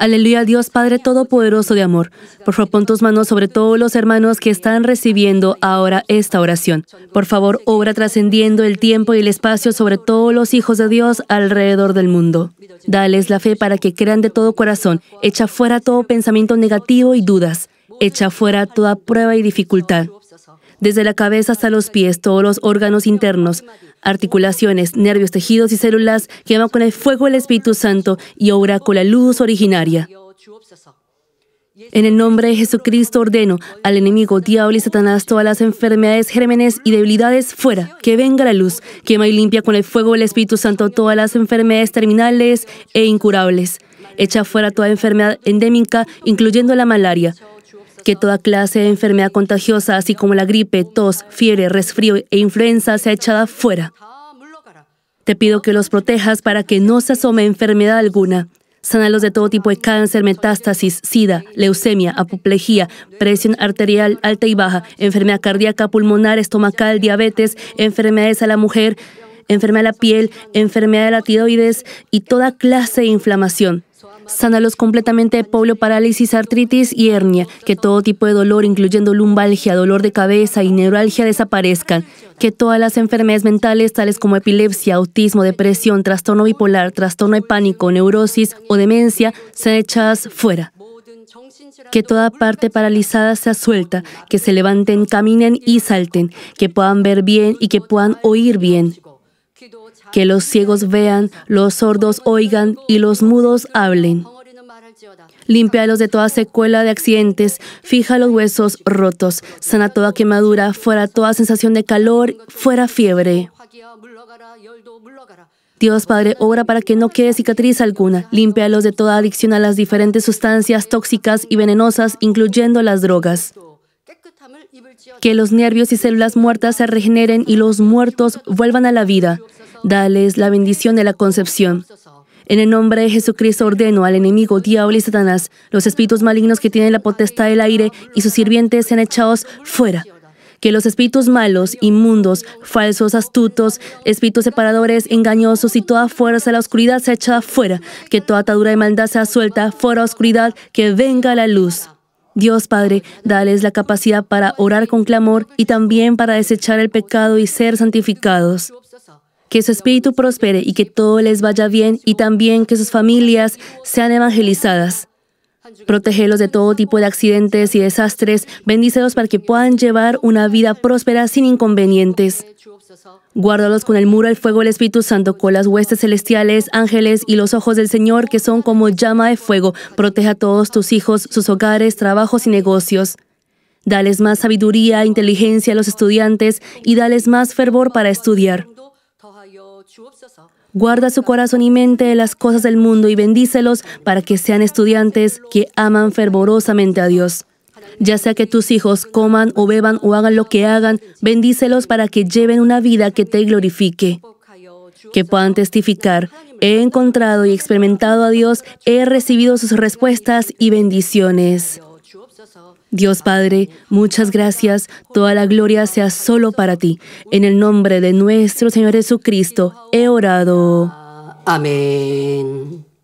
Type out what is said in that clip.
Aleluya, Dios Padre Todopoderoso de amor. Por favor, pon tus manos sobre todos los hermanos que están recibiendo ahora esta oración. Por favor, obra trascendiendo el tiempo y el espacio sobre todos los hijos de Dios alrededor del mundo. Dales la fe para que crean de todo corazón. Echa fuera todo pensamiento negativo y dudas. Echa fuera toda prueba y dificultad. Desde la cabeza hasta los pies, todos los órganos internos, articulaciones, nervios, tejidos y células, quema con el fuego el Espíritu Santo y obra con la luz originaria. En el nombre de Jesucristo ordeno al enemigo, diablo y Satanás todas las enfermedades, gérmenes y debilidades fuera. Que venga la luz, quema y limpia con el fuego del Espíritu Santo todas las enfermedades terminales e incurables. Echa fuera toda enfermedad endémica, incluyendo la malaria, que toda clase de enfermedad contagiosa, así como la gripe, tos, fiebre, resfrío e influenza, sea echada fuera. Te pido que los protejas para que no se asome enfermedad alguna. Sánalos de todo tipo de cáncer, metástasis, sida, leucemia, apoplejía, presión arterial alta y baja, enfermedad cardíaca, pulmonar, estomacal, diabetes, enfermedades a la mujer, enfermedad de la piel, enfermedad de la tiroides y toda clase de inflamación. Sánalos completamente de parálisis, artritis y hernia. Que todo tipo de dolor, incluyendo lumbalgia, dolor de cabeza y neuralgia, desaparezcan. Que todas las enfermedades mentales, tales como epilepsia, autismo, depresión, trastorno bipolar, trastorno de pánico, neurosis o demencia, sean echadas fuera que toda parte paralizada sea suelta, que se levanten, caminen y salten, que puedan ver bien y que puedan oír bien, que los ciegos vean, los sordos oigan y los mudos hablen. Límpialos de toda secuela de accidentes, fija los huesos rotos, sana toda quemadura, fuera toda sensación de calor, fuera fiebre. Dios Padre, obra para que no quede cicatriz alguna. Límpialos de toda adicción a las diferentes sustancias tóxicas y venenosas, incluyendo las drogas. Que los nervios y células muertas se regeneren y los muertos vuelvan a la vida. Dales la bendición de la concepción. En el nombre de Jesucristo ordeno al enemigo, diablo y Satanás, los espíritus malignos que tienen la potestad del aire y sus sirvientes sean echados fuera. Que los espíritus malos, inmundos, falsos, astutos, espíritus separadores, engañosos y toda fuerza de la oscuridad sea echada fuera. Que toda atadura de maldad sea suelta, fuera oscuridad, que venga la luz. Dios Padre, dales la capacidad para orar con clamor y también para desechar el pecado y ser santificados que su espíritu prospere y que todo les vaya bien y también que sus familias sean evangelizadas. Protégelos de todo tipo de accidentes y desastres, bendícelos para que puedan llevar una vida próspera sin inconvenientes. Guárdalos con el muro, del fuego del Espíritu Santo, con las huestes celestiales, ángeles y los ojos del Señor que son como llama de fuego. Proteja a todos tus hijos, sus hogares, trabajos y negocios. Dales más sabiduría, e inteligencia a los estudiantes y dales más fervor para estudiar. Guarda su corazón y mente de las cosas del mundo y bendícelos para que sean estudiantes que aman fervorosamente a Dios. Ya sea que tus hijos coman o beban o hagan lo que hagan, bendícelos para que lleven una vida que te glorifique. Que puedan testificar, he encontrado y experimentado a Dios, he recibido sus respuestas y bendiciones. Dios Padre, muchas gracias. Toda la gloria sea solo para ti. En el nombre de nuestro Señor Jesucristo he orado. Amén.